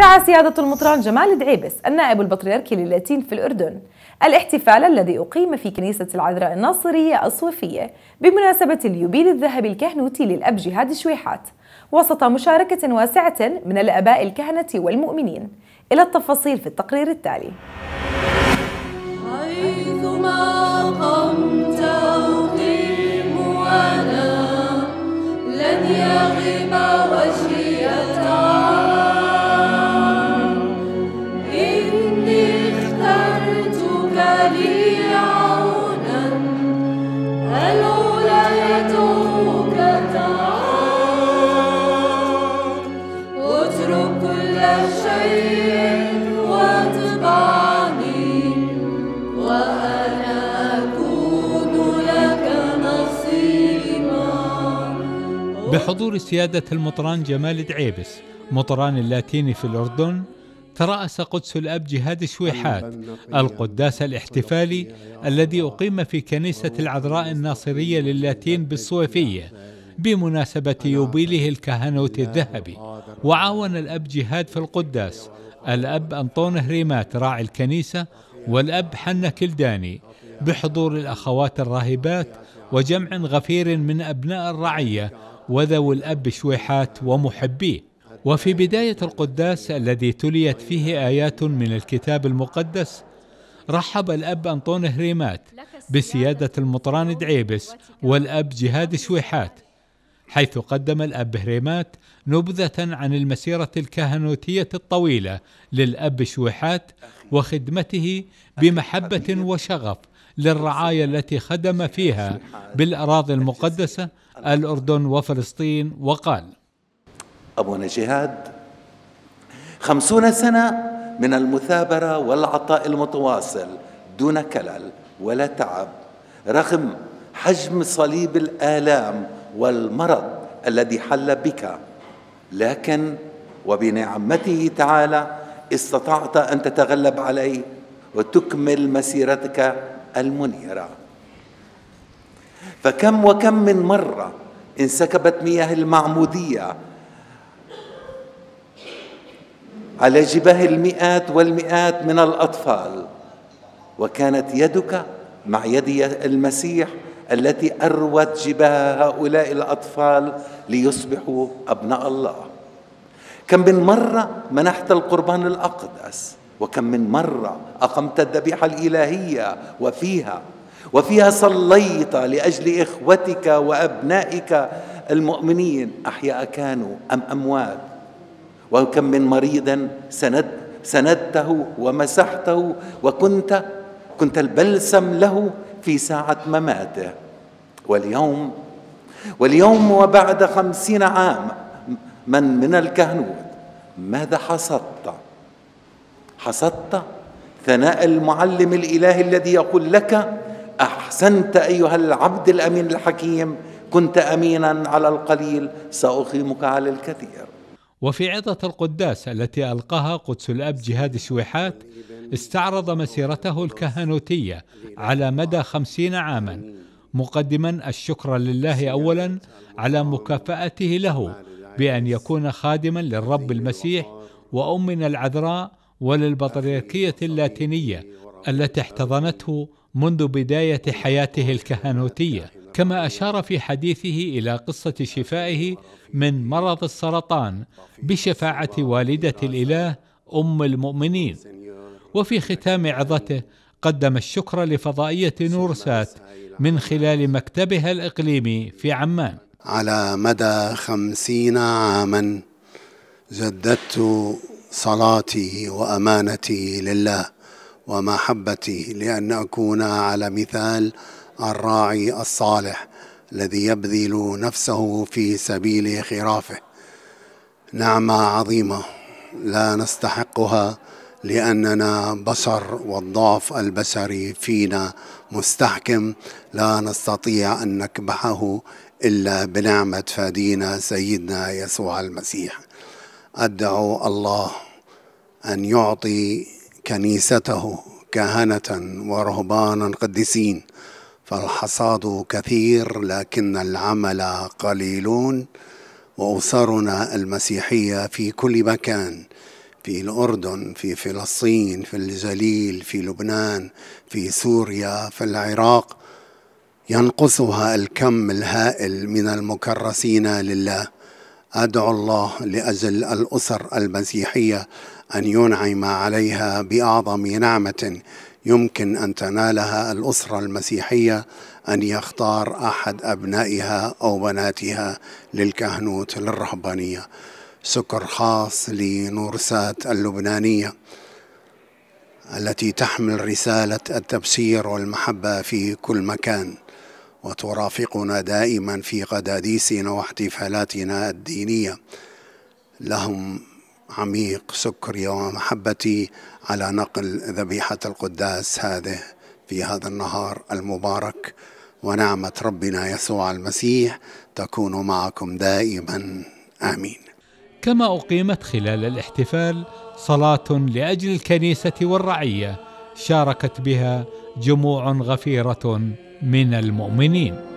رعى سيادة المطران جمال دعيبس النائب البطريركي للاتين في الأردن الاحتفال الذي أقيم في كنيسة العذراء الناصرية الصوفية بمناسبة اليوبيل الذهبي الكهنوتي للأب جهاد الشويحات وسط مشاركة واسعة من الآباء الكهنة والمؤمنين إلى التفاصيل في التقرير التالي حيثما قمت أقيم أنا لن يغيب وجهي بحضور سيادة المطران جمال دعيبس مطران اللاتيني في الأردن ترأس قدس الأب جهاد شويحات القداس الاحتفالي الذي أقيم في كنيسة العذراء الناصرية للاتين بالصوفية بمناسبة يوبيله الكهنوت الذهبي وعاون الأب جهاد في القداس الأب أنطون هريمات راعي الكنيسة والأب حنا كلداني بحضور الأخوات الراهبات وجمع غفير من أبناء الرعية وذوي الأب شويحات ومحبيه وفي بداية القداس الذي تليت فيه آيات من الكتاب المقدس رحب الأب أنطون هريمات بسيادة المطران دعيبس والأب جهاد شويحات حيث قدم الأب هريمات نبذة عن المسيرة الكهنوتية الطويلة للأب شويحات وخدمته بمحبة وشغف للرعاية التي خدم فيها بالأراضي المقدسة الأردن وفلسطين وقال أبونا جهاد خمسون سنة من المثابرة والعطاء المتواصل دون كلل ولا تعب رغم حجم صليب الآلام والمرض الذي حل بك لكن وبنعمته تعالى استطعت أن تتغلب عليه وتكمل مسيرتك المنيرة فكم وكم من مرة انسكبت مياه المعمودية على جباه المئات والمئات من الأطفال وكانت يدك مع يد المسيح التي أروت جباه هؤلاء الأطفال ليصبحوا أبناء الله كم من مرة منحت القربان الأقدس وكم من مرة أقمت الذبيحة الإلهية وفيها وفيها صليت لأجل إخوتك وأبنائك المؤمنين أحياء كانوا أم أموات وكم من مريض سند سندته ومسحته وكنت كنت البلسم له في ساعة مماته واليوم واليوم وبعد خمسين عام من من الكهنوت ماذا حصدت حسدت ثناء المعلم الالهي الذي يقول لك احسنت ايها العبد الامين الحكيم كنت امينا على القليل ساقيمك على الكثير وفي عظة القداس التي ألقاها قدس الأب جهاد سويحات استعرض مسيرته الكهنوتية على مدى خمسين عاما مقدما الشكر لله أولا على مكافأته له بأن يكون خادما للرب المسيح وأمنا العذراء وللبطريركية اللاتينية التي احتضنته منذ بداية حياته الكهنوتية كما أشار في حديثه إلى قصة شفائه من مرض السرطان بشفاعة والدة الإله أم المؤمنين وفي ختام عظته قدم الشكر لفضائية نورسات من خلال مكتبها الإقليمي في عمان على مدى خمسين عاما جددت صلاتي وامانتي لله ومحبتي لان اكون على مثال الراعي الصالح الذي يبذل نفسه في سبيل خرافه نعمه عظيمه لا نستحقها لاننا بشر والضعف البشري فينا مستحكم لا نستطيع ان نكبحه الا بنعمه فادينا سيدنا يسوع المسيح ادعو الله أن يعطي كنيسته كهنة ورهبانا قديسين فالحصاد كثير لكن العمل قليلون وأسرنا المسيحية في كل مكان في الأردن في فلسطين في الجليل في لبنان في سوريا في العراق ينقصها الكم الهائل من المكرسين لله أدعو الله لأجل الأسر المسيحية أن ينعم عليها بأعظم نعمة يمكن أن تنالها الأسرة المسيحية أن يختار أحد أبنائها أو بناتها للكهنوت للرهبانية سكر خاص لنورسات اللبنانية التي تحمل رسالة التبسير والمحبة في كل مكان وترافقنا دائما في قداديسنا واحتفالاتنا الدينية لهم عميق سكري ومحبتي على نقل ذبيحة القداس هذه في هذا النهار المبارك ونعمة ربنا يسوع المسيح تكون معكم دائما آمين كما أقيمت خلال الاحتفال صلاة لأجل الكنيسة والرعية شاركت بها جموع غفيرة من المؤمنين